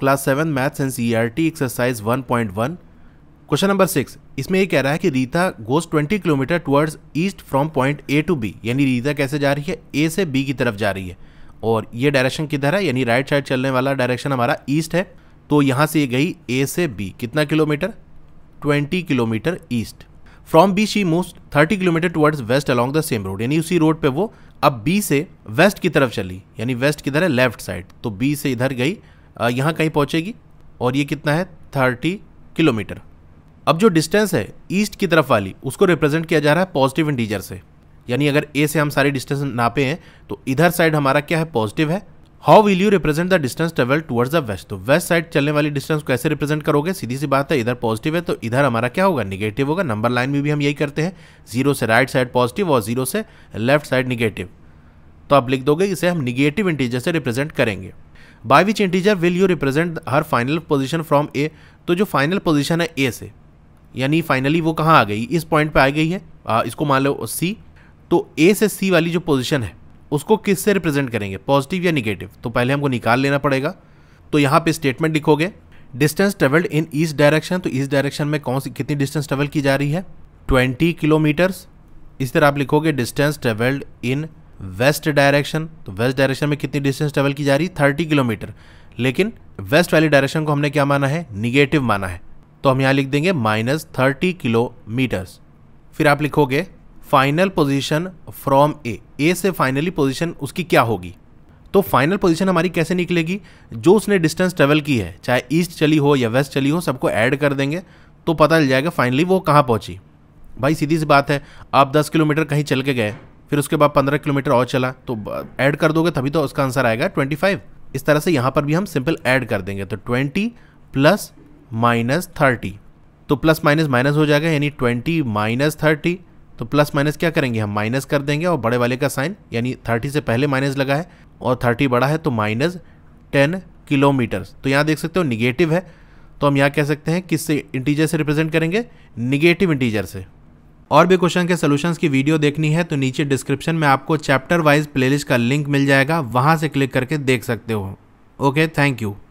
class seven maths and C R T exercise one point one question number six इसमें ये कह रहा है कि Rita goes twenty kilometre towards east from point A to B यानी रीता कैसे जा रही है ए से बी की तरफ जा रही है और ये डायरेक्शन किधर है यानी राइट साइड चलने वाला डायरेक्शन हमारा ईस्ट है तो यहाँ से ये गई ए से बी कितना kilometre twenty kilometre east from B she move thirty kilometre towards west along the same road यानी उसी रोड पे वो अब बी से वेस्ट की तरफ चली यानी वेस्ट किधर है लेफ्ट साइड तो बी से इधर गई यहाँ कहीं पहुँचेगी और ये कितना है थर्टी किलोमीटर अब जो डिस्टेंस है ईस्ट की तरफ वाली उसको रिप्रेजेंट किया जा रहा है पॉजिटिव इंटीजर से यानी अगर ए से हम सारी डिस्टेंस नापे हैं तो इधर साइड हमारा क्या है पॉजिटिव है how will you represent the distance travel towards the west तो वेस्ट साइड चलने वाली डिस्टेंस को कैसे रिप्रेजेंट करोगे सीधी सी बात है इधर पॉजिटिव है तो इधर हमारा क्या होगा निगेटिव होगा नंबर लाइन में भी हम यही करते हैं जीरो से राइट साइड पॉजिटिव और जीरो से लेफ्ट साइड निगेटिव तो आप लिख दोगे इसे हम निगेटिव इंटीजर से रिप्रेजेंट करेंगे by which integer will you represent her final position from A तो जो फाइनल पोजिशन है ए से यानी फाइनली वो कहाँ आ गई इस पॉइंट पे आ गई है आ, इसको मान लो सी तो ए से सी वाली जो पोजिशन है उसको किस से रिप्रेजेंट करेंगे पॉजिटिव या निगेटिव तो पहले हमको निकाल लेना पड़ेगा तो यहाँ पे स्टेटमेंट लिखोगे distance travelled in east direction तो ईस्ट डायरेक्शन में कौन सी कितनी डिस्टेंस ट्रेवल की जा रही है ट्वेंटी किलोमीटर्स इस तरह आप लिखोगे distance travelled in west direction तो वेस्ट डायरेक्शन में कितनी डिस्टेंस ट्रेवल की जा रही है थर्टी किलोमीटर लेकिन वेस्ट वाली डायरेक्शन को हमने क्या माना है निगेटिव माना है तो हम यहाँ लिख देंगे माइनस थर्टी किलोमीटर्स फिर आप लिखोगे final position from A A से फाइनली पोजिशन उसकी क्या होगी तो फाइनल पोजिशन हमारी कैसे निकलेगी जो उसने डिस्टेंस ट्रेवल की है चाहे ईस्ट चली हो या वेस्ट चली हो सबको ऐड कर देंगे तो पता चल जाएगा फाइनली वो कहाँ पहुँची भाई सीधी सी बात है आप 10 किलोमीटर कहीं चल के गए फिर उसके बाद पंद्रह किलोमीटर और चला तो ऐड कर दोगे तभी तो उसका आंसर आएगा ट्वेंटी फाइव इस तरह से यहाँ पर भी हम सिंपल ऐड कर देंगे तो ट्वेंटी प्लस माइनस थर्टी तो प्लस माइनस माइनस हो जाएगा यानी ट्वेंटी माइनस थर्टी तो प्लस माइनस क्या करेंगे हम माइनस कर देंगे और बड़े वाले का साइन यानी थर्टी से पहले माइनस लगा है और थर्टी बड़ा है तो माइनस टेन किलोमीटर तो यहाँ देख सकते हो निगेटिव है तो हम यहाँ कह सकते हैं किससे इंटीजर से रिप्रेजेंट करेंगे निगेटिव इंटीजर से और भी क्वेश्चन के सोल्यूशंस की वीडियो देखनी है तो नीचे डिस्क्रिप्शन में आपको चैप्टर वाइज प्लेलिस्ट का लिंक मिल जाएगा वहाँ से क्लिक करके देख सकते हो ओके थैंक यू